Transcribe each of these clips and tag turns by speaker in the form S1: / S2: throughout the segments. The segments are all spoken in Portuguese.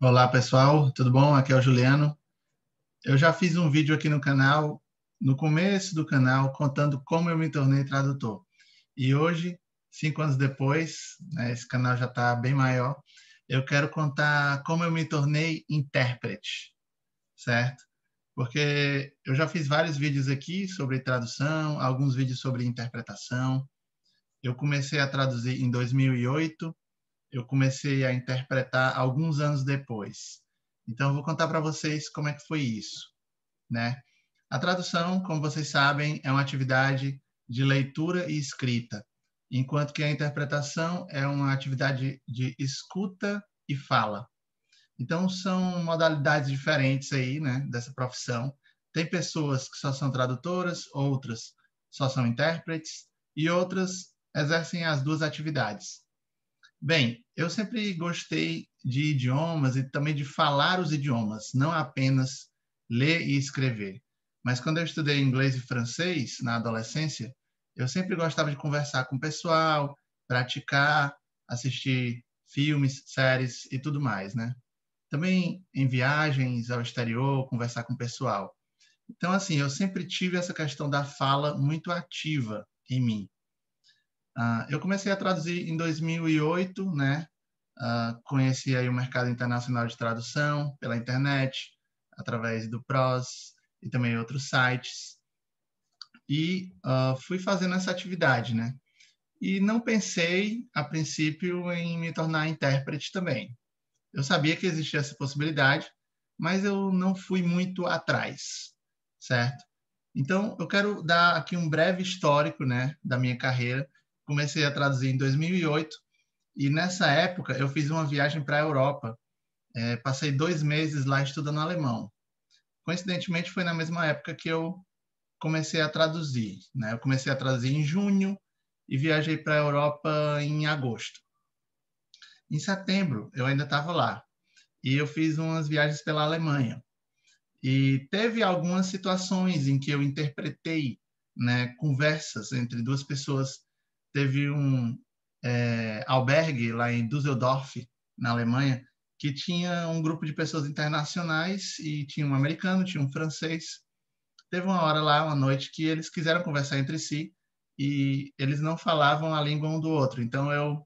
S1: Olá, pessoal, tudo bom? Aqui é o Juliano. Eu já fiz um vídeo aqui no canal, no começo do canal, contando como eu me tornei tradutor. E hoje, cinco anos depois, né, esse canal já está bem maior, eu quero contar como eu me tornei intérprete, certo? Porque eu já fiz vários vídeos aqui sobre tradução, alguns vídeos sobre interpretação. Eu comecei a traduzir em 2008 eu comecei a interpretar alguns anos depois. Então, eu vou contar para vocês como é que foi isso, né? A tradução, como vocês sabem, é uma atividade de leitura e escrita, enquanto que a interpretação é uma atividade de escuta e fala. Então, são modalidades diferentes aí, né, dessa profissão. Tem pessoas que só são tradutoras, outras só são intérpretes, e outras exercem as duas atividades. Bem, eu sempre gostei de idiomas e também de falar os idiomas, não apenas ler e escrever. Mas quando eu estudei inglês e francês na adolescência, eu sempre gostava de conversar com o pessoal, praticar, assistir filmes, séries e tudo mais, né? Também em viagens ao exterior, conversar com o pessoal. Então, assim, eu sempre tive essa questão da fala muito ativa em mim. Ah, eu comecei a traduzir em 2008, né? Uh, conheci aí o mercado internacional de tradução pela internet, através do PROS e também outros sites. E uh, fui fazendo essa atividade, né? E não pensei, a princípio, em me tornar intérprete também. Eu sabia que existia essa possibilidade, mas eu não fui muito atrás, certo? Então, eu quero dar aqui um breve histórico, né, da minha carreira, comecei a traduzir em 2008 e nessa época eu fiz uma viagem para a Europa. É, passei dois meses lá estudando alemão. Coincidentemente foi na mesma época que eu comecei a traduzir. Né? Eu comecei a traduzir em junho e viajei para a Europa em agosto. Em setembro eu ainda estava lá e eu fiz umas viagens pela Alemanha. E teve algumas situações em que eu interpretei né, conversas entre duas pessoas teve um é, albergue lá em Düsseldorf, na Alemanha, que tinha um grupo de pessoas internacionais e tinha um americano, tinha um francês. Teve uma hora lá, uma noite, que eles quiseram conversar entre si e eles não falavam a língua um do outro. Então eu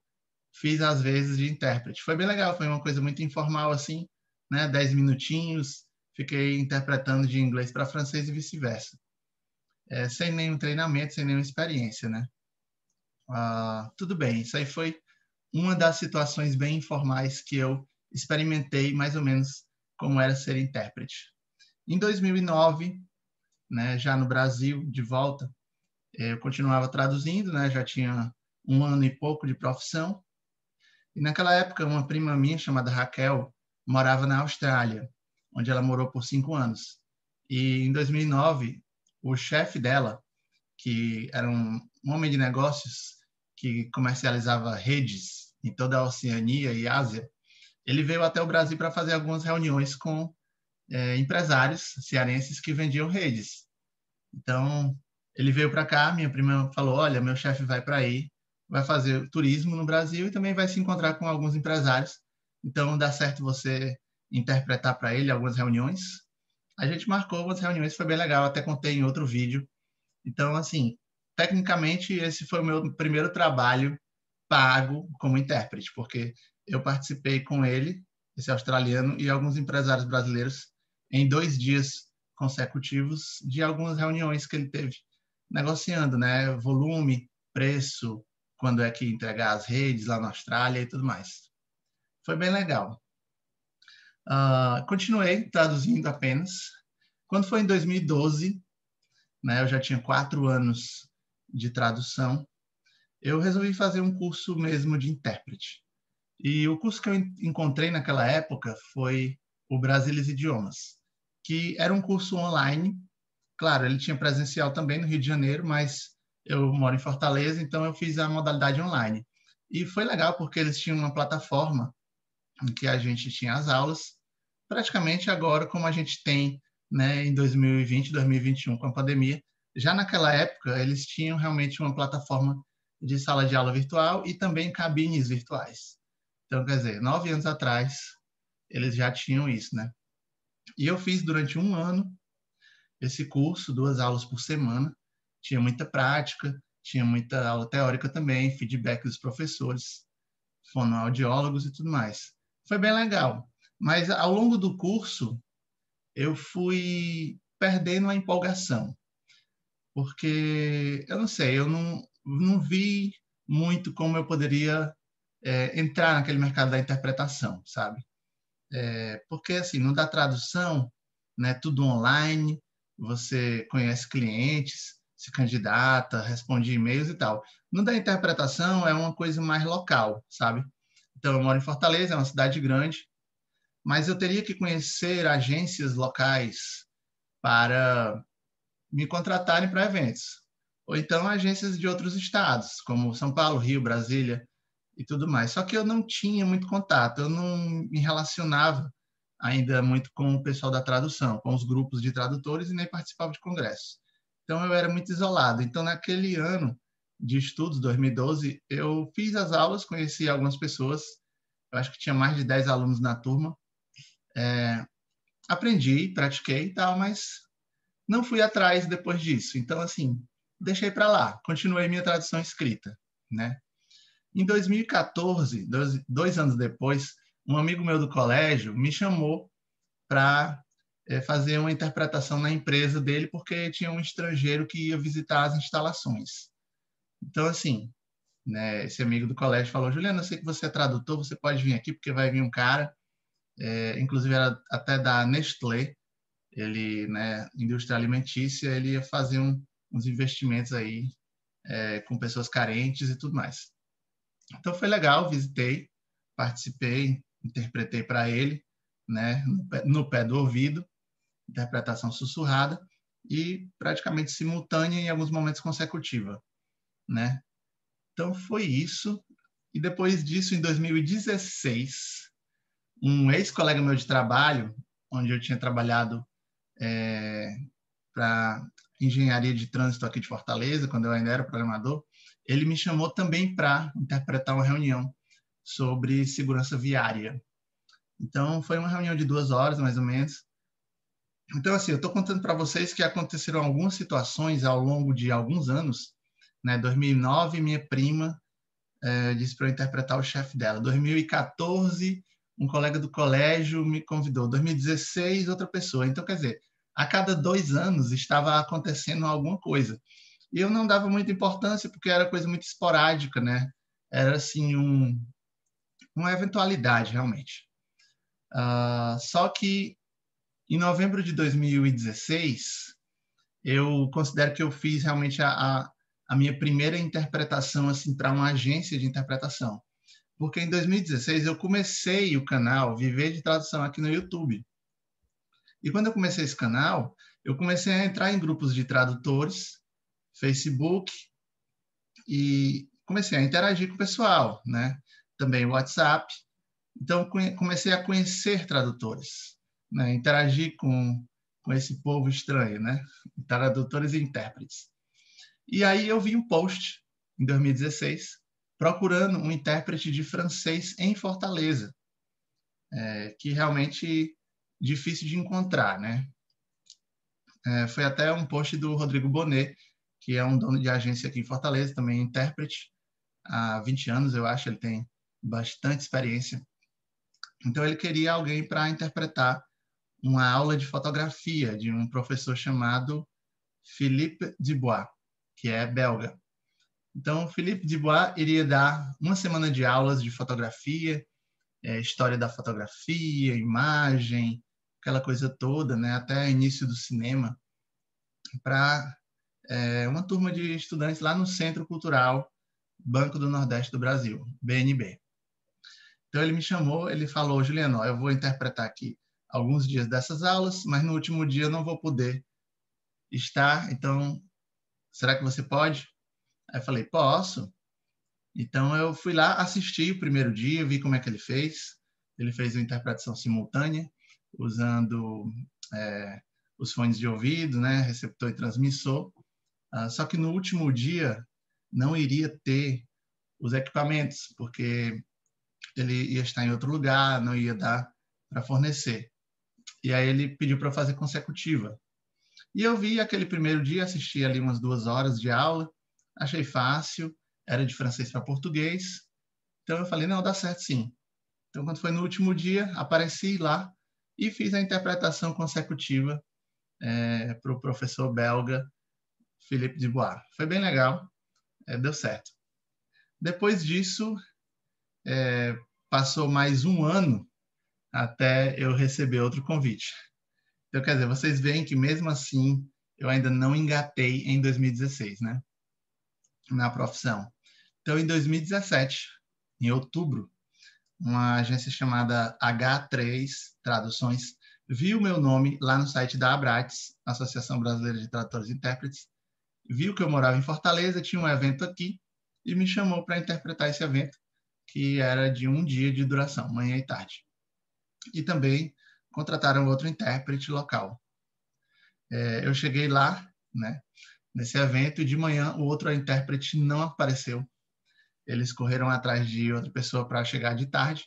S1: fiz às vezes de intérprete. Foi bem legal, foi uma coisa muito informal assim, né? Dez minutinhos, fiquei interpretando de inglês para francês e vice-versa. É, sem nenhum treinamento, sem nenhuma experiência, né? Ah, tudo bem, isso aí foi uma das situações bem informais que eu experimentei mais ou menos como era ser intérprete. Em 2009, né, já no Brasil, de volta, eh, eu continuava traduzindo, né, já tinha um ano e pouco de profissão. E naquela época, uma prima minha chamada Raquel morava na Austrália, onde ela morou por cinco anos. E em 2009, o chefe dela, que era um homem de negócios, que comercializava redes em toda a Oceania e Ásia, ele veio até o Brasil para fazer algumas reuniões com é, empresários cearenses que vendiam redes. Então, ele veio para cá, minha prima falou: Olha, meu chefe vai para aí, vai fazer turismo no Brasil e também vai se encontrar com alguns empresários. Então, dá certo você interpretar para ele algumas reuniões. A gente marcou algumas reuniões, foi bem legal, até contei em outro vídeo. Então, assim, tecnicamente, esse foi o meu primeiro trabalho pago como intérprete, porque eu participei com ele, esse australiano, e alguns empresários brasileiros em dois dias consecutivos de algumas reuniões que ele teve negociando, né? Volume, preço, quando é que entregar as redes lá na Austrália e tudo mais. Foi bem legal. Uh, continuei traduzindo apenas. Quando foi em 2012, né? Eu já tinha quatro anos de tradução, eu resolvi fazer um curso mesmo de intérprete. E o curso que eu encontrei naquela época foi o Brasilis Idiomas, que era um curso online. Claro, ele tinha presencial também no Rio de Janeiro, mas eu moro em Fortaleza, então eu fiz a modalidade online. E foi legal porque eles tinham uma plataforma em que a gente tinha as aulas, praticamente agora como a gente tem né, em 2020, 2021 com a pandemia, já naquela época, eles tinham realmente uma plataforma de sala de aula virtual e também cabines virtuais. Então, quer dizer, nove anos atrás, eles já tinham isso, né? E eu fiz durante um ano esse curso, duas aulas por semana. Tinha muita prática, tinha muita aula teórica também, feedback dos professores, fonoaudiólogos e tudo mais. Foi bem legal. Mas ao longo do curso, eu fui perdendo a empolgação porque eu não sei, eu não, não vi muito como eu poderia é, entrar naquele mercado da interpretação, sabe? É, porque assim, não dá tradução, né? Tudo online, você conhece clientes, se candidata, responde e-mails e tal. No da interpretação é uma coisa mais local, sabe? Então eu moro em Fortaleza, é uma cidade grande, mas eu teria que conhecer agências locais para me contratarem para eventos. Ou então agências de outros estados, como São Paulo, Rio, Brasília e tudo mais. Só que eu não tinha muito contato, eu não me relacionava ainda muito com o pessoal da tradução, com os grupos de tradutores e nem participava de congressos. Então eu era muito isolado. Então naquele ano de estudos, 2012, eu fiz as aulas, conheci algumas pessoas, eu acho que tinha mais de 10 alunos na turma. É, aprendi, pratiquei e tal, mas não fui atrás depois disso. Então, assim, deixei para lá. Continuei minha tradução escrita, né? Em 2014, dois, dois anos depois, um amigo meu do colégio me chamou para é, eh, fazer uma interpretação na empresa dele, porque tinha um estrangeiro que ia visitar as instalações. Então, assim, né, esse amigo do colégio falou: Juliana, eu sei que você é tradutor, você pode vir aqui, porque vai vir um cara, é, inclusive era até da Nestlé, ele, né, indústria alimentícia, ele ia fazer um, uns investimentos aí é, com pessoas carentes e tudo mais. Então foi legal, visitei, participei, interpretei para ele, né, no pé, no pé do ouvido, interpretação sussurrada e praticamente simultânea em alguns momentos consecutiva, né? Então foi isso. E depois disso, em 2016, um ex-colega meu de trabalho, onde eu tinha trabalhado é, para engenharia de trânsito aqui de Fortaleza, quando eu ainda era programador, ele me chamou também para interpretar uma reunião sobre segurança viária. Então, foi uma reunião de duas horas, mais ou menos. Então, assim, eu estou contando para vocês que aconteceram algumas situações ao longo de alguns anos. Né? 2009, minha prima é, disse para eu interpretar o chefe dela. 2014, um colega do colégio me convidou. 2016, outra pessoa. Então, quer dizer, a cada dois anos estava acontecendo alguma coisa. E eu não dava muita importância, porque era coisa muito esporádica, né? Era, assim, um, uma eventualidade, realmente. Uh, só que, em novembro de 2016, eu considero que eu fiz realmente a, a, a minha primeira interpretação, assim, para uma agência de interpretação. Porque em 2016 eu comecei o canal Viver de Tradução aqui no YouTube. E quando eu comecei esse canal, eu comecei a entrar em grupos de tradutores, Facebook, e comecei a interagir com o pessoal, né? Também WhatsApp. Então, comecei a conhecer tradutores, né? interagir com, com esse povo estranho, né? Tradutores e intérpretes. E aí eu vi um post, em 2016, procurando um intérprete de francês em Fortaleza, é, que realmente difícil de encontrar, né? É, foi até um post do Rodrigo Bonet, que é um dono de agência aqui em Fortaleza, também intérprete há 20 anos, eu acho, ele tem bastante experiência. Então ele queria alguém para interpretar uma aula de fotografia de um professor chamado Philippe Dubois, que é belga. Então Philippe Dubois iria dar uma semana de aulas de fotografia, é, história da fotografia, imagem, aquela coisa toda, né, até início do cinema, para é, uma turma de estudantes lá no Centro Cultural Banco do Nordeste do Brasil, BNB. Então ele me chamou, ele falou, Juliano, eu vou interpretar aqui alguns dias dessas aulas, mas no último dia eu não vou poder estar, então será que você pode? Aí eu falei, posso. Então eu fui lá, assisti o primeiro dia, vi como é que ele fez. Ele fez a interpretação simultânea usando é, os fones de ouvido, né, receptor e transmissor. Ah, só que no último dia não iria ter os equipamentos, porque ele ia estar em outro lugar, não ia dar para fornecer. E aí ele pediu para fazer consecutiva. E eu vi aquele primeiro dia, assisti ali umas duas horas de aula, achei fácil, era de francês para português. Então eu falei, não, dá certo sim. Então quando foi no último dia, apareci lá e fiz a interpretação consecutiva é, para o professor belga Felipe de Foi bem legal, é, deu certo. Depois disso, é, passou mais um ano até eu receber outro convite. Então, quer dizer, vocês veem que mesmo assim eu ainda não engatei em 2016, né? Na profissão. Então, em 2017, em outubro, uma agência chamada H3 Traduções, viu meu nome lá no site da Abrates, Associação Brasileira de Tradutores e Intérpretes, viu que eu morava em Fortaleza, tinha um evento aqui e me chamou para interpretar esse evento, que era de um dia de duração, manhã e tarde. E também contrataram outro intérprete local. É, eu cheguei lá, né, nesse evento, e de manhã o outro intérprete não apareceu eles correram atrás de outra pessoa para chegar de tarde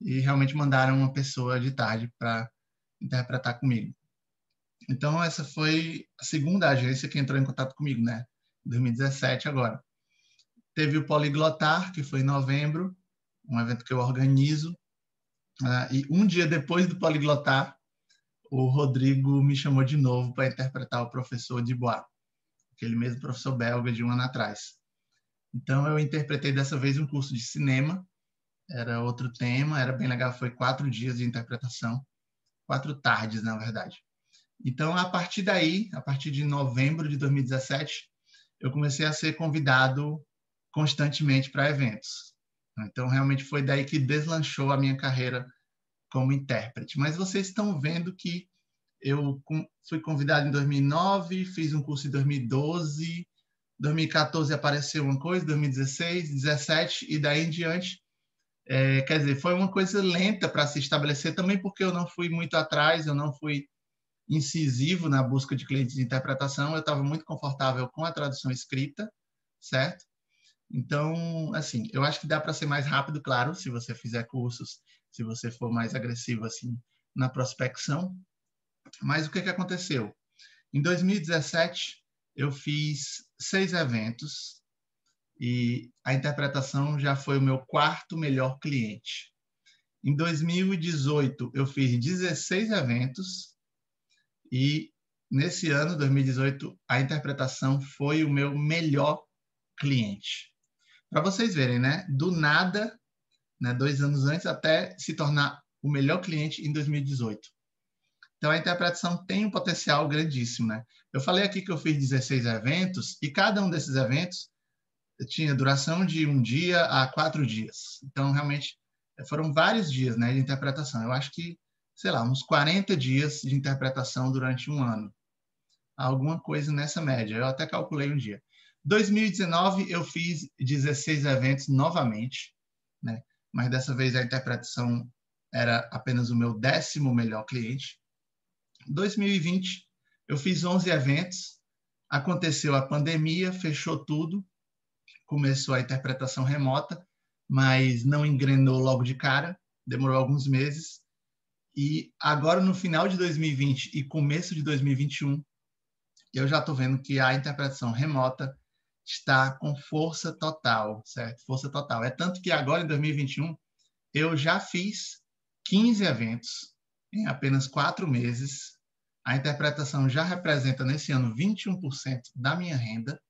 S1: e realmente mandaram uma pessoa de tarde para interpretar comigo. Então essa foi a segunda agência que entrou em contato comigo, né? 2017 agora. Teve o Poliglotar, que foi em novembro, um evento que eu organizo. Uh, e um dia depois do Poliglotar, o Rodrigo me chamou de novo para interpretar o professor Dubois, aquele mesmo professor belga de um ano atrás. Então eu interpretei dessa vez um curso de cinema, era outro tema, era bem legal, foi quatro dias de interpretação, quatro tardes na verdade. Então a partir daí, a partir de novembro de 2017, eu comecei a ser convidado constantemente para eventos. Então realmente foi daí que deslanchou a minha carreira como intérprete. Mas vocês estão vendo que eu fui convidado em 2009, fiz um curso em 2012, 2014 apareceu uma coisa, 2016, 17 e daí em diante. É, quer dizer, foi uma coisa lenta para se estabelecer também porque eu não fui muito atrás, eu não fui incisivo na busca de clientes de interpretação, eu estava muito confortável com a tradução escrita, certo? Então, assim, eu acho que dá para ser mais rápido, claro, se você fizer cursos, se você for mais agressivo assim na prospecção. Mas o que que aconteceu? Em 2017, eu fiz seis eventos e a interpretação já foi o meu quarto melhor cliente. Em 2018, eu fiz 16 eventos e nesse ano, 2018, a interpretação foi o meu melhor cliente. Para vocês verem, né? Do nada, né? dois anos antes, até se tornar o melhor cliente em 2018. Então, a interpretação tem um potencial grandíssimo, né? Eu falei aqui que eu fiz 16 eventos e cada um desses eventos tinha duração de um dia a quatro dias. Então, realmente, foram vários dias né, de interpretação. Eu acho que, sei lá, uns 40 dias de interpretação durante um ano. Alguma coisa nessa média. Eu até calculei um dia. 2019, eu fiz 16 eventos novamente, né? mas dessa vez a interpretação era apenas o meu décimo melhor cliente. 2020, eu fiz 11 eventos, aconteceu a pandemia, fechou tudo, começou a interpretação remota, mas não engrenou logo de cara, demorou alguns meses. E agora, no final de 2020 e começo de 2021, eu já estou vendo que a interpretação remota está com força total, certo? Força total. É tanto que agora, em 2021, eu já fiz 15 eventos em apenas quatro meses, a interpretação já representa nesse ano 21% da minha renda.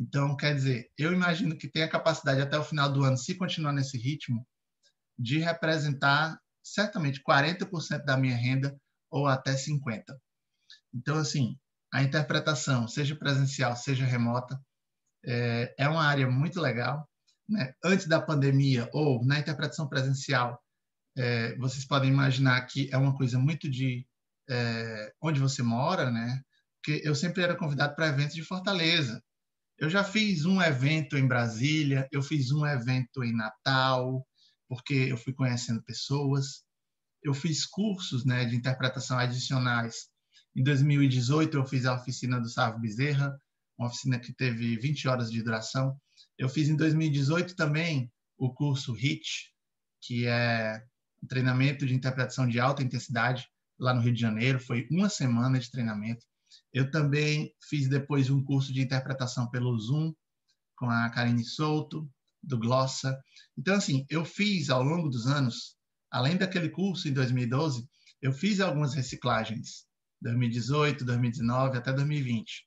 S1: Então, quer dizer, eu imagino que tenha capacidade até o final do ano, se continuar nesse ritmo, de representar certamente 40% da minha renda ou até 50%. Então, assim, a interpretação, seja presencial, seja remota, é, é, uma área muito legal. Né? Antes da pandemia, ou na interpretação presencial, é, vocês podem imaginar que é uma coisa muito de é, onde você mora, né? Porque eu sempre era convidado para eventos de Fortaleza. Eu já fiz um evento em Brasília, eu fiz um evento em Natal, porque eu fui conhecendo pessoas. Eu fiz cursos né, de interpretação adicionais. Em 2018, eu fiz a oficina do Sávio Bezerra, uma oficina que teve 20 horas de duração. Eu fiz em 2018 também o curso HIT, que é treinamento de interpretação de alta intensidade lá no Rio de Janeiro, foi uma semana de treinamento. Eu também fiz depois um curso de interpretação pelo Zoom com a Karine Souto, do Glossa. Então, assim, eu fiz ao longo dos anos, além daquele curso em 2012, eu fiz algumas reciclagens, 2018, 2019, até 2020.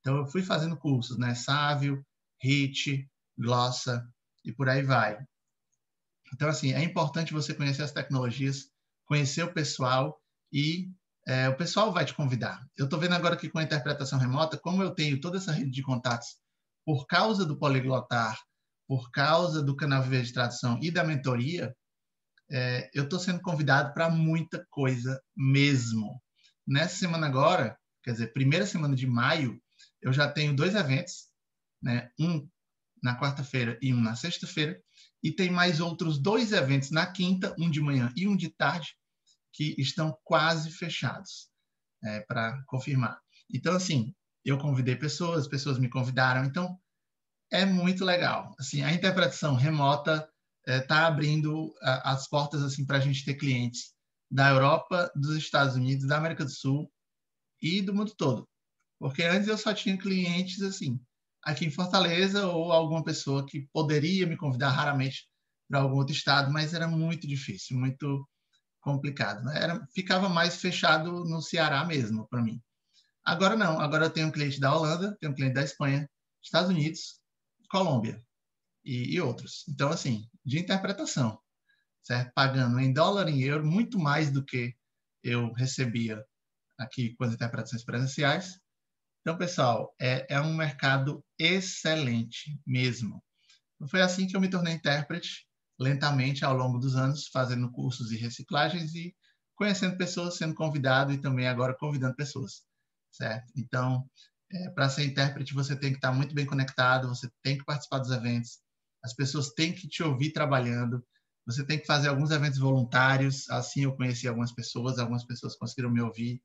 S1: Então, eu fui fazendo cursos, né? Sávio, HIT, Glossa e por aí vai. Então, assim, é importante você conhecer as tecnologias, conhecer o pessoal e é, o pessoal vai te convidar. Eu estou vendo agora que com a interpretação remota, como eu tenho toda essa rede de contatos por causa do poliglotar, por causa do Viver de tradução e da mentoria, é, eu estou sendo convidado para muita coisa mesmo. Nessa semana agora, quer dizer, primeira semana de maio, eu já tenho dois eventos, né? um na quarta-feira e um na sexta-feira, e tem mais outros dois eventos na quinta, um de manhã e um de tarde, que estão quase fechados é, para confirmar. Então, assim, eu convidei pessoas, pessoas me convidaram, então é muito legal. Assim, a interpretação remota está é, tá abrindo a, as portas assim para a gente ter clientes da Europa, dos Estados Unidos, da América do Sul e do mundo todo. Porque antes eu só tinha clientes assim aqui em Fortaleza ou alguma pessoa que poderia me convidar raramente para algum outro estado, mas era muito difícil, muito complicado. Né? Era, ficava mais fechado no Ceará mesmo para mim. Agora não, agora eu tenho um cliente da Holanda, tenho um cliente da Espanha, Estados Unidos, Colômbia e, e outros. Então, assim, de interpretação, certo? Pagando em dólar, em euro, muito mais do que eu recebia aqui com as interpretações presenciais. Então, pessoal, é, é um mercado excelente mesmo. Foi assim que eu me tornei intérprete, lentamente, ao longo dos anos, fazendo cursos e reciclagens e conhecendo pessoas, sendo convidado e também agora convidando pessoas, certo? Então, é, para ser intérprete, você tem que estar muito bem conectado, você tem que participar dos eventos, as pessoas têm que te ouvir trabalhando, você tem que fazer alguns eventos voluntários, assim eu conheci algumas pessoas, algumas pessoas conseguiram me ouvir,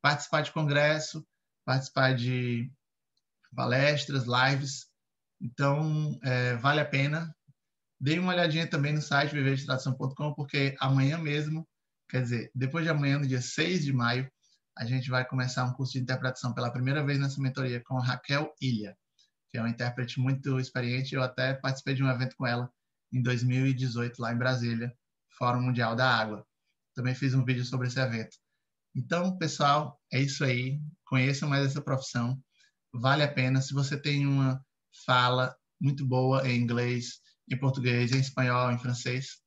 S1: participar de congresso, participar de palestras, lives. Então, é, vale a pena. Dê uma olhadinha também no site viverdetradução.com, porque amanhã mesmo, quer dizer, depois de amanhã, no dia 6 de maio, a gente vai começar um curso de interpretação pela primeira vez nessa mentoria com a Raquel Ilha, que é uma intérprete muito experiente. Eu até participei de um evento com ela em 2018, lá em Brasília, Fórum Mundial da Água. Também fiz um vídeo sobre esse evento. Então, pessoal, é isso aí. Conheçam mais essa profissão. Vale a pena. Se você tem uma fala muito boa em inglês, em português, em espanhol, em francês,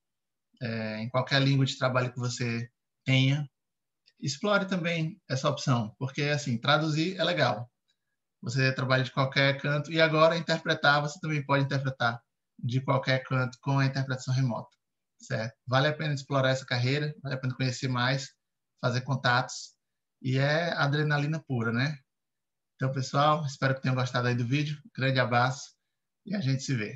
S1: é, em qualquer língua de trabalho que você tenha, explore também essa opção, porque assim traduzir é legal. Você trabalha de qualquer canto e agora interpretar você também pode interpretar de qualquer canto com a interpretação remota, certo? Vale a pena explorar essa carreira, vale a pena conhecer mais fazer contatos e é adrenalina pura, né? Então, pessoal, espero que tenham gostado aí do vídeo. Grande abraço e a gente se vê.